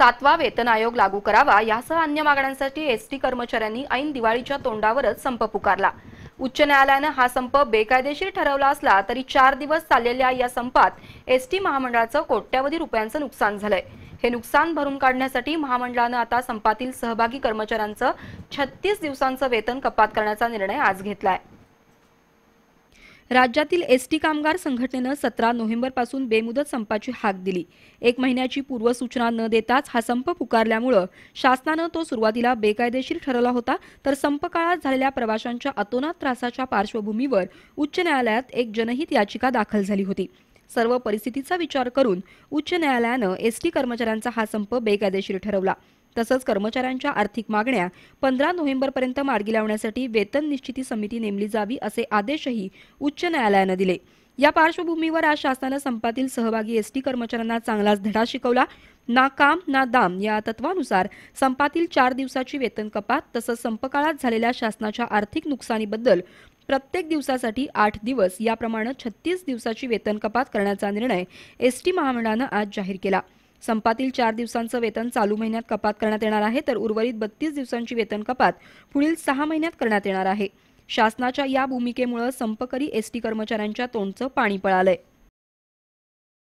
सातवा वेतन आयोग लागू करावा यासह अन्य मागण्यांसाठी एसटी कर्मचाऱ्यांनी ऐन दिवाळीच्या तोंडावरच संप पुकारला उच्च न्यायालयानं हा संप बेकायदेशीर ठरवला असला तरी चार दिवस चाललेल्या या संपात एसटी महामंडळाचं कोट्यावधी रुपयांचं नुकसान झालंय हे नुकसान भरून काढण्यासाठी महामंडळानं आता संपातील सहभागी कर्मचाऱ्यांचं छत्तीस दिवसांचं वेतन कपात करण्याचा निर्णय आज घेतलाय राज्यातील एस टी कामगार संघटनेनं सतरा नोव्हेंबरपासून बेमुदत संपाची हाक दिली एक महिन्याची पूर्वसूचना न देताच हा संप पुकारल्यामुळं शासनानं तो सुरुवातीला बेकायदेशीर ठरवला होता तर संप काळात झालेल्या प्रवाशांच्या अतोनात त्रासाच्या पार्श्वभूमीवर उच्च न्यायालयात एक जनहित याचिका दाखल झाली होती सर्व परिस्थितीचा विचार करून उच्च न्यायालयानं एसटी कर्मचाऱ्यांचा हा संप बेकायदेशीर ठरवला तसंच कर्मचाऱ्यांच्या आर्थिक मागण्या पंधरा नोव्हेंबरपर्यंत मार्गी लावण्यासाठी वेतन निश्चिती समिती नेमली जावी असे आदेशही उच्च न्यायालयानं दिले या पार्श्वभूमीवर आज शासनानं संपातील सहभागी एसटी कर्मचाऱ्यांना चांगलाच धडा शिकवला ना काम ना दाम या तत्वानुसार संपातील चार दिवसाची वेतन कपात तसंच संपकाळात झालेल्या शासनाच्या आर्थिक नुकसानीबद्दल प्रत्येक दिवसासाठी आठ दिवस याप्रमाणे छत्तीस दिवसाची वेतन कपात करण्याचा निर्णय एसटी महामंडळानं आज जाहीर केला संपातील चार दिवसांचं वेतन चालू महिन्यात कपात करण्यात येणार आहे तर उर्वरित बत्तीस दिवसांची वेतन कपात पुढील सहा महिन्यात करण्यात येणार आहे शासनाच्या या भूमिकेमुळे संपकरी एसटी कर्मचाऱ्यांच्या तोंडचं पाणी पळालंय